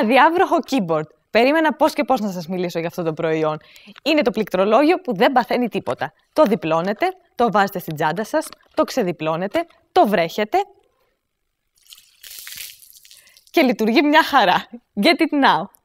αδιάβροχο keyboard. Περίμενα πώς και πώς να σας μιλήσω για αυτό το προϊόν. Είναι το πληκτρολόγιο που δεν παθαίνει τίποτα. Το διπλώνετε, το βάζετε στην τσάντα σας, το ξεδιπλώνετε, το βρέχετε και λειτουργεί μια χαρά. Get it now!